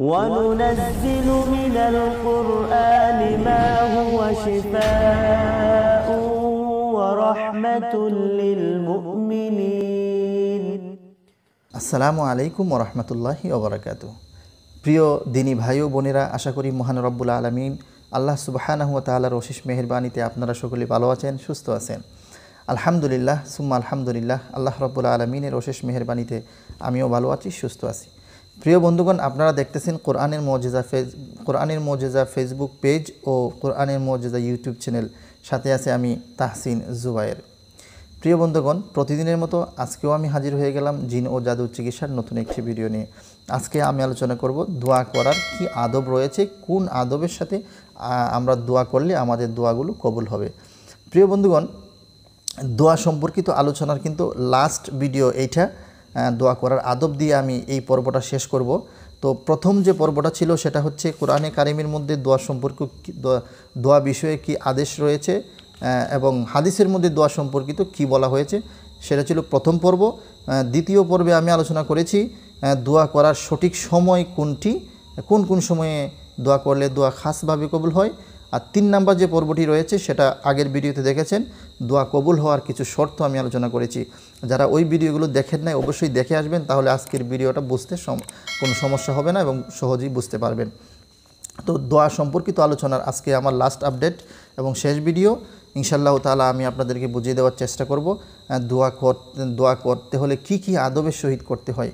وننزل من القرآن ما هو شفاء ورحمة للمؤمنين আসসালামু আলাইকুম ওরহমতুল্লাহি ওবরাকাতু প্রিয় দিনী ভাই ও বোনেরা আশা করি মহান রব্বুল আলমিন আল্লাহ সুবাহানহুয়া তাল্লাহর অশিস মেহরবানিতে আপনারা সকলে ভালো আছেন সুস্থ আছেন আলহামদুলিল্লাহ সুম্মা আলহামদুলিল্লাহ আল্লাহ রব্বুল আলমিনের অশেষ মেহরবানিতে আমিও ভালো আছি সুস্থ আছি প্রিয় বন্ধুগণ আপনারা দেখতেছেন কোরআনের মজেজা ফেজ কোরআনের মজেজা ফেসবুক পেজ ও কোরআনের মজেজা ইউটিউব চ্যানেল সাথে আছে আমি তাহসিন জুবায়ের প্রিয় বন্ধুগণ প্রতিদিনের মতো আজকেও আমি হাজির হয়ে গেলাম জিন ও জাদু চিকিৎসার নতুন একটি ভিডিও নিয়ে আজকে আমি আলোচনা করব দোয়া করার কি আদব রয়েছে কোন আদবের সাথে আমরা দোয়া করলে আমাদের দোয়াগুলো কবুল হবে প্রিয় বন্ধুগণ দোয়া সম্পর্কিত আলোচনার কিন্তু লাস্ট ভিডিও এইটা হ্যাঁ, দোয়া করার আদব দিয়ে আমি এই পর্বটা শেষ করব তো প্রথম যে পর্বটা ছিল সেটা হচ্ছে কোরআনে কারিমের মধ্যে দোয়া সম্পর্ক দোয়া বিষয়ে কি আদেশ রয়েছে এবং হাদিসের মধ্যে দোয়া সম্পর্কিত কি বলা হয়েছে সেটা ছিল প্রথম পর্ব দ্বিতীয় পর্বে আমি আলোচনা করেছি দোয়া করার সঠিক সময় কোনটি কোন কোন সময়ে দোয়া করলে দোয়া খাসভাবে কবুল হয় আর তিন নাম্বার যে পর্বটি রয়েছে সেটা আগের ভিডিওতে দেখেছেন দোয়া কবুল হওয়ার কিছু শর্ত আমি আলোচনা করেছি যারা ওই ভিডিওগুলো দেখেন নাই অবশ্যই দেখে আসবেন তাহলে আজকের ভিডিওটা বুঝতে কোনো সমস্যা হবে না এবং সহজেই বুঝতে পারবেন তো দোয়া সম্পর্কিত আলোচনার আজকে আমার লাস্ট আপডেট এবং শেষ ভিডিও ইনশাল্লাহ তালা আমি আপনাদেরকে বুঝিয়ে দেওয়ার চেষ্টা করব দোয়া দোয়া করতে হলে কি কি আদবের সহিত করতে হয়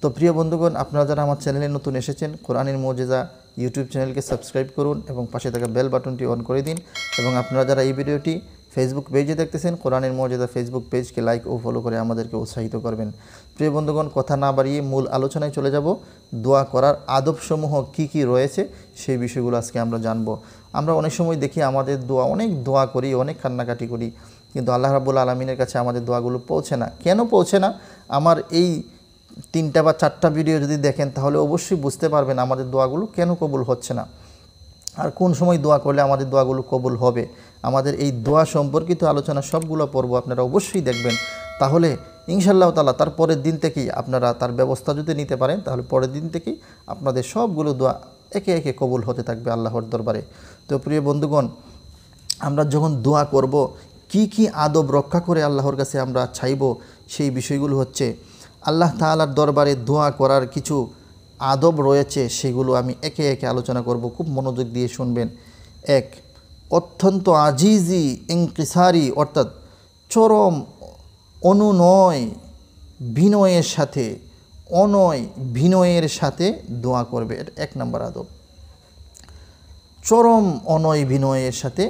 তো প্রিয় বন্ধুগণ আপনারা যারা আমার চ্যানেলে নতুন এসেছেন কোরআনের মজেজা ইউটিউব চ্যানেলকে সাবস্ক্রাইব করুন এবং পাশে থাকা বেল বাটনটি অন করে দিন এবং আপনারা যারা এই ভিডিওটি ফেসবুক পেজে দেখতেছেন কোরআনের মর্যাদা ফেসবুক পেজকে লাইক ও ফলো করে আমাদেরকে উৎসাহিত করবেন প্রিয় বন্ধুগণ কথা না বাড়িয়ে মূল আলোচনায় চলে যাব দোয়া করার আদবসমূহ কি কি রয়েছে সেই বিষয়গুলো আজকে আমরা জানব আমরা অনেক সময় দেখি আমাদের দোয়া অনেক দোয়া করি অনেক কান্নাকাটি করি কিন্তু আল্লাহ রাবুল আলমিনের কাছে আমাদের দোয়াগুলো পৌঁছে না কেন পৌঁছে না আমার এই তিনটা বা চারটা ভিডিও যদি দেখেন তাহলে অবশ্যই বুঝতে পারবেন আমাদের দোয়াগুলো কেন কবুল হচ্ছে না আর কোন সময় দোয়া করলে আমাদের দোয়াগুলো কবুল হবে আমাদের এই দোয়া সম্পর্কিত আলোচনা সবগুলো পর্ব আপনারা অবশ্যই দেখবেন তাহলে ইনশাল্লাহ তালা তার পরের দিন থেকেই আপনারা তার ব্যবস্থা যদি নিতে পারেন তাহলে পরের দিন থেকেই আপনাদের সবগুলো দোয়া একে একে কবুল হতে থাকবে আল্লাহর দরবারে তো প্রিয় বন্ধুগণ আমরা যখন দোয়া করব কি কি আদব রক্ষা করে আল্লাহর কাছে আমরা চাইব সেই বিষয়গুলো হচ্ছে আল্লাহ তালার দরবারে দোয়া করার কিছু আদব রয়েছে সেগুলো আমি একে একে আলোচনা করব খুব মনোযোগ দিয়ে শুনবেন এক অত্যন্ত আজিজি ইংকিসারি অর্থাৎ চরম অনুনয় বিনয়ের সাথে অনয় বিনয়ের সাথে দোয়া করবে এক নম্বর আদব চরম অনয় বিনয়ের সাথে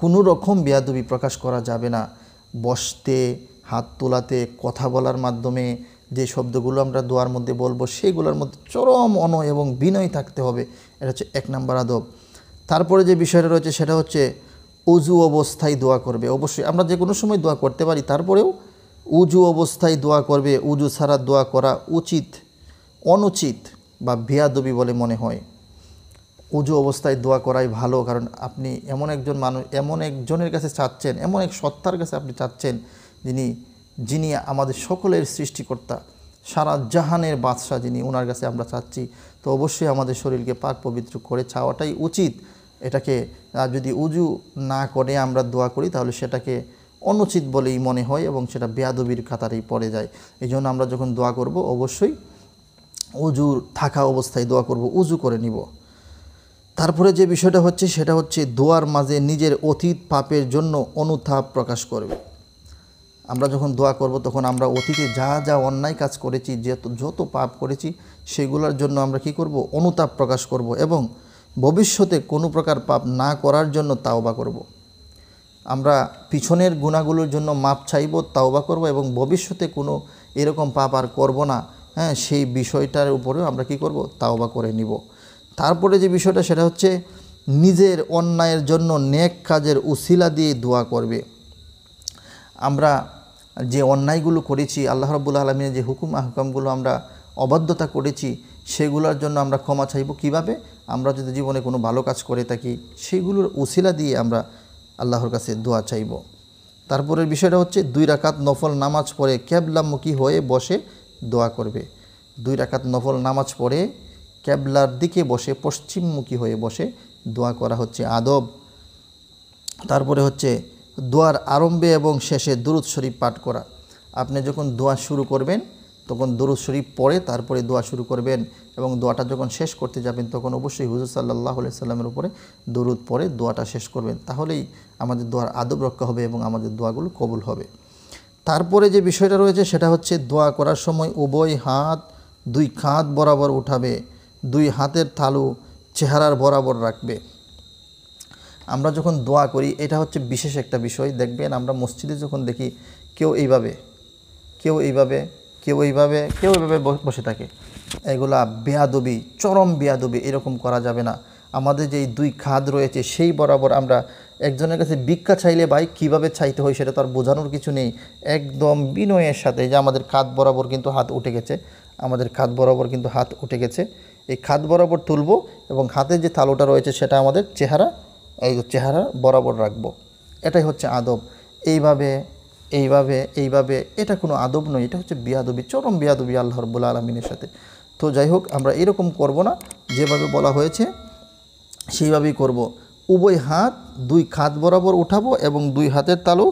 কোনো রকম বেয়াদবি প্রকাশ করা যাবে না বসতে হাত তোলাতে কথা বলার মাধ্যমে যে শব্দগুলো আমরা দোয়ার মধ্যে বলবো সেইগুলোর মধ্যে চরম অন এবং বিনয় থাকতে হবে এটা হচ্ছে এক নম্বর আদব তারপরে যে বিষয়টা রয়েছে সেটা হচ্ছে উজু অবস্থায় দোয়া করবে অবশ্যই আমরা যে কোনো সময় দোয়া করতে পারি তারপরেও উজু অবস্থায় দোয়া করবে উজু ছাড়া দোয়া করা উচিত অনুচিত বা বেয়াদবি বলে মনে হয় উজু অবস্থায় দোয়া করাই ভালো কারণ আপনি এমন একজন মানুষ এমন একজনের কাছে চাচ্ছেন এমন এক সত্তার কাছে আপনি চাচ্ছেন যিনি যিনি আমাদের সকলের সৃষ্টিকর্তা সারা জাহানের বাদশাহ যিনি ওনার কাছে আমরা চাচ্ছি তো অবশ্যই আমাদের শরীরকে পাক পবিত্র করে চাওয়াটাই উচিত এটাকে যদি উজু না করে আমরা দোয়া করি তাহলে সেটাকে অনুচিত বলেই মনে হয় এবং সেটা বেয়াদবির কাতারেই পড়ে যায় এই জন্য আমরা যখন দোয়া করব অবশ্যই উজু থাকা অবস্থায় দোয়া করব উজু করে নিব তারপরে যে বিষয়টা হচ্ছে সেটা হচ্ছে দোয়ার মাঝে নিজের অতীত পাপের জন্য অনুতাপ প্রকাশ করবে আমরা যখন দোয়া করব তখন আমরা অতীতে যা যা অন্যায় কাজ করেছি যে যত পাপ করেছি সেগুলোর জন্য আমরা কি করব অনুতাপ প্রকাশ করব এবং ভবিষ্যতে কোনো প্রকার পাপ না করার জন্য তাওবা করব। আমরা পিছনের গুণাগুলোর জন্য মাপ চাইব তাওবা করব এবং ভবিষ্যতে কোনো এরকম পাপ আর করব না হ্যাঁ সেই বিষয়টার উপরেও আমরা কি করব তাওবা করে নিব তারপরে যে বিষয়টা সেটা হচ্ছে নিজের অন্যায়ের জন্য নেক কাজের উসিলা দিয়ে দোয়া করবে আমরা যে অন্যায়গুলো করেছি আল্লাহ রব্বুল আলমিনের যে হুকুম আহকামগুলো আমরা অবাধ্যতা করেছি সেগুলোর জন্য আমরা ক্ষমা চাইব কিভাবে আমরা যদি জীবনে কোনো ভালো কাজ করে থাকি সেগুলোর উশিলা দিয়ে আমরা আল্লাহর কাছে দোয়া চাইব তারপরের বিষয়টা হচ্ছে দুই রাকাত নফল নামাজ পড়ে ক্যাবলামুখী হয়ে বসে দোয়া করবে দুই রাকাত নফল নামাজ পড়ে ক্যাবলার দিকে বসে পশ্চিমমুখী হয়ে বসে দোয়া করা হচ্ছে আদব তারপরে হচ্ছে দোয়ার আরম্ভে এবং শেষে দুরুদ শরীফ পাঠ করা আপনি যখন দোয়া শুরু করবেন তখন দরুদ শরীফ পড়ে তারপরে দোয়া শুরু করবেন এবং দোয়াটা যখন শেষ করতে যাবেন তখন অবশ্যই হুজুর সাল্লাহ সাল্লামের উপরে দুরুদ পরে দোয়াটা শেষ করবেন তাহলেই আমাদের দোয়ার আদব রক্ষা হবে এবং আমাদের দোয়াগুলো কবুল হবে তারপরে যে বিষয়টা রয়েছে সেটা হচ্ছে দোয়া করার সময় উভয় হাত দুই খাঁত বরাবর উঠাবে দুই হাতের থালু চেহারার বরাবর রাখবে আমরা যখন দোয়া করি এটা হচ্ছে বিশেষ একটা বিষয় দেখবেন আমরা মসজিদে যখন দেখি কেউ এইভাবে কেউ এইভাবে কেউ এইভাবে কেউ এইভাবে বসে থাকে এগুলা বেয়াদবি চরম বেয়াদবি এরকম করা যাবে না আমাদের যে দুই খাদ রয়েছে সেই বরাবর আমরা একজনের কাছে ভিক্ষা চাইলে ভাই কিভাবে চাইতে হয় সেটা তো আর বোঝানোর কিছু নেই একদম বিনয়ের সাথে যে আমাদের খাদ বরাবর কিন্তু হাত উঠে গেছে আমাদের খাদ বরাবর কিন্তু হাত উঠে গেছে এই খাদ বরাবর তুলব এবং হাতে যে তালুটা রয়েছে সেটা আমাদের চেহারা এই চেহারা বরাবর রাখবো এটাই হচ্ছে আদব এইভাবে এইভাবে এইভাবে এটা কোনো আদব নয় এটা হচ্ছে বিয়াদবি চরম বিয়াদবি আল্লাহ রব্বুল আলমিনের সাথে তো যাই হোক আমরা এরকম করব না যেভাবে বলা হয়েছে সেইভাবেই করব। উভয় হাত দুই খাত বরাবর উঠাবো এবং দুই হাতের তালু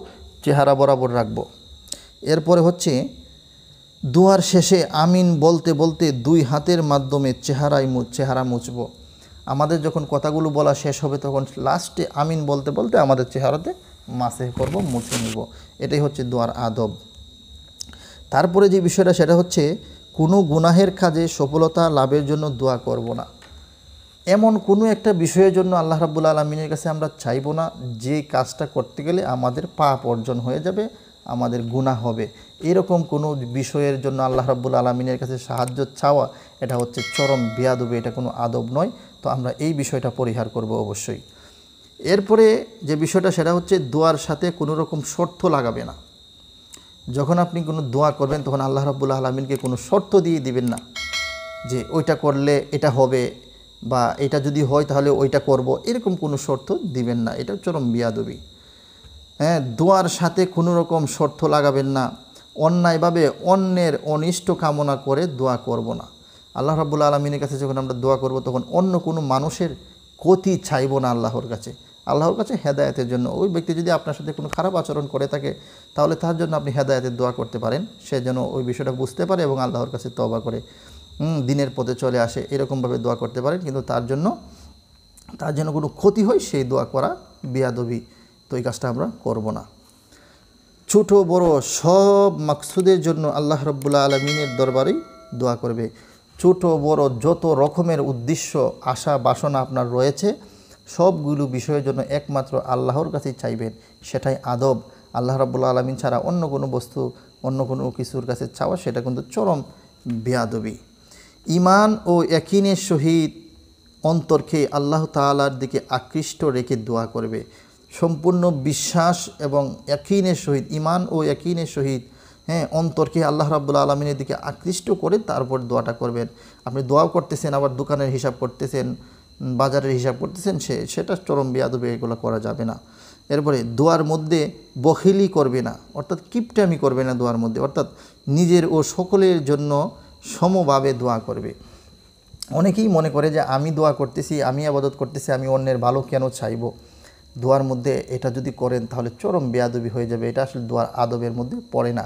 চেহারা বরাবর রাখবো এরপরে হচ্ছে দুয়ার শেষে আমিন বলতে বলতে দুই হাতের মাধ্যমে চেহারাই চেহারা মুছবো আমাদের যখন কথাগুলো বলা শেষ হবে তখন লাস্টে আমিন বলতে বলতে আমাদের চেহারাতে মাসে করব মুছে নিব এটাই হচ্ছে দোয়ার আদব তারপরে যে বিষয়টা সেটা হচ্ছে কোনো গুনাহের কাজে সফলতা লাভের জন্য দোয়া করব না এমন কোনো একটা বিষয়ের জন্য আল্লাহ রাবুল আলমিনের কাছে আমরা চাইব না যে কাজটা করতে গেলে আমাদের পাপ অর্জন হয়ে যাবে আমাদের গুণা হবে এরকম কোনো বিষয়ের জন্য আল্লাহ রাব্বুল আলমিনের কাছে সাহায্য চাওয়া এটা হচ্ছে চরম বেয়াদবে এটা কোনো আদব নয় তো আমরা এই বিষয়টা পরিহার করব অবশ্যই এরপরে যে বিষয়টা সেটা হচ্ছে দোয়ার সাথে কোনো রকম শর্ত লাগাবে না যখন আপনি কোনো দোয়া করবেন তখন আল্লাহ রাবুল্লাহ আলমিনকে কোনো শর্ত দিয়ে দিবেন না যে ওইটা করলে এটা হবে বা এটা যদি হয় তাহলে ওইটা করব এরকম কোনো শর্ত দিবেন না এটা চরম বিয়াদবি হ্যাঁ দোয়ার সাথে কোনো রকম শর্ত লাগাবেন না অন্যায়ভাবে অন্যের অনিষ্ট কামনা করে দোয়া করব না আল্লাহ রাবুল আলমিনের কাছে যখন আমরা দোয়া করব তখন অন্য কোনো মানুষের ক্ষতি চাইব না আল্লাহর কাছে আল্লাহর কাছে হেদায়তের জন্য ওই ব্যক্তি যদি আপনার সাথে কোনো খারাপ আচরণ করে থাকে তাহলে তার জন্য আপনি হেদায়তের দোয়া করতে পারেন সে যেন ওই বিষয়টা বুঝতে পারে এবং আল্লাহর কাছে তবা করে দিনের পথে চলে আসে এরকমভাবে দোয়া করতে পারেন কিন্তু তার জন্য তার জন্য কোনো ক্ষতি হয় সেই দোয়া করা বিয়াদবি তো এই কাজটা আমরা করব না ছোট বড় সব মাকসুদের জন্য আল্লাহ রব্বুল্লা আলমিনের দরবারেই দোয়া করবে ছোট বড় যত রকমের উদ্দেশ্য আশা বাসনা আপনার রয়েছে সবগুলো বিষয়ের জন্য একমাত্র আল্লাহর কাছেই চাইবেন সেটাই আদব আল্লাহ রাবুল্লা আলমিন ছাড়া অন্য কোনো বস্তু অন্য কোনো কিছুর কাছে চাওয়া সেটা কিন্তু চরম বেয়াদবি ইমান ও একিনের সহিত অন্তরকে আল্লাহ তালার দিকে আকৃষ্ট রেখে দোয়া করবে সম্পূর্ণ বিশ্বাস এবং একইনের সহিত ইমান ও একইনের সহিত হ্যাঁ অন্তরকে আল্লাহ রাবুল্লা আলমিনের দিকে আকৃষ্ট করে তারপর দোয়াটা করবেন আপনি দোয়াও করতেছেন আবার দোকানের হিসাব করতেছেন বাজারের হিসাব করতেছেন সে সেটা চরম বিয়াদবে এগুলো করা যাবে না এরপরে দোয়ার মধ্যে বখিলি করবে না অর্থাৎ কিপটামি করবে না দোয়ার মধ্যে অর্থাৎ নিজের ও সকলের জন্য সমভাবে দোয়া করবে অনেকেই মনে করে যে আমি দোয়া করতেছি আমি আবাদত করতেছি আমি অন্যের ভালো কেন চাইবো দোয়ার মধ্যে এটা যদি করেন তাহলে চরম বেয়াদবি হয়ে যাবে এটা আসলে দোয়ার আদবের মধ্যে পড়ে না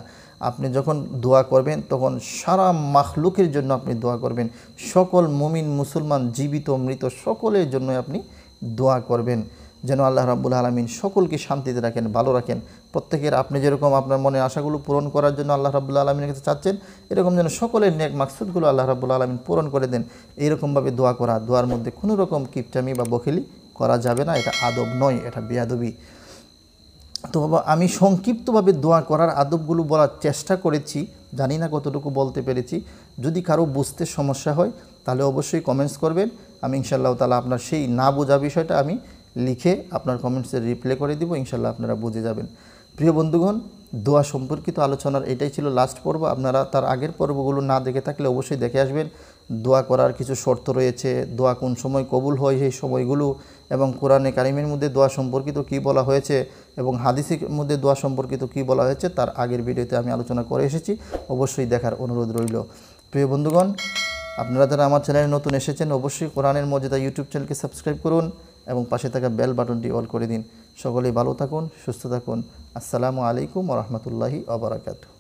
আপনি যখন দোয়া করবেন তখন সারা মাখলুকের জন্য আপনি দোয়া করবেন সকল মুমিন মুসলমান জীবিত মৃত সকলের জন্য আপনি দোয়া করবেন যেন আল্লাহ রাবুল আলমিন সকলকে শান্তিতে রাখেন ভালো রাখেন প্রত্যেকের আপনি যেরকম আপনার মনে আশাগুলো পূরণ করার জন্য আল্লাহ রাবুল আলমিনের কাছে চাচ্ছেন এরকম যেন সকলের নেক মাকসুদগুলো আল্লাহ রাবুল আলমিন পূরণ করে দেন এইরকমভাবে দোয়া করা দোয়ার মধ্যে কোনো রকম কিপটামি বা বখিলি করা যাবে না এটা আদব নয় এটা বেয়াদবি তো বাবা আমি সংক্ষিপ্তভাবে দোয়া করার আদবগুলো বলার চেষ্টা করেছি জানি না কতটুকু বলতে পেরেছি যদি কারো বুঝতে সমস্যা হয় তাহলে অবশ্যই কমেন্টস করবেন আমি ইনশাল্লাহ তালা আপনার সেই না বোঝা বিষয়টা আমি লিখে আপনার কমেন্টসে রিপ্লে করে দিব ইনশাল্লাহ আপনারা বুঝে যাবেন প্রিয় বন্ধুগণ দোয়া সম্পর্কিত আলোচনার এটাই ছিল লাস্ট পর্ব আপনারা তার আগের পর্বগুলো না দেখে থাকলে অবশ্যই দেখে আসবেন দোয়া করার কিছু শর্ত রয়েছে দোয়া কোন সময় কবুল হয় সেই সময়গুলো এবং কোরআনে কারিমের মধ্যে দোয়া সম্পর্কিত কি বলা হয়েছে এবং হাদিসের মধ্যে দোয়া সম্পর্কিত কি বলা হয়েছে তার আগের ভিডিওতে আমি আলোচনা করে এসেছি অবশ্যই দেখার অনুরোধ রইল প্রিয় বন্ধুগণ আপনারা যারা আমার চ্যানেলে নতুন এসেছেন অবশ্যই কোরআনের মর্যাদা ইউটিউব চ্যানেলকে সাবস্ক্রাইব করুন এবং পাশে থাকা বেল বাটনটি অল করে দিন সকলেই ভালো থাকুন সুস্থ থাকুন আসসালামু আলাইকুম রহমতুল্লাহি আবরাকাতু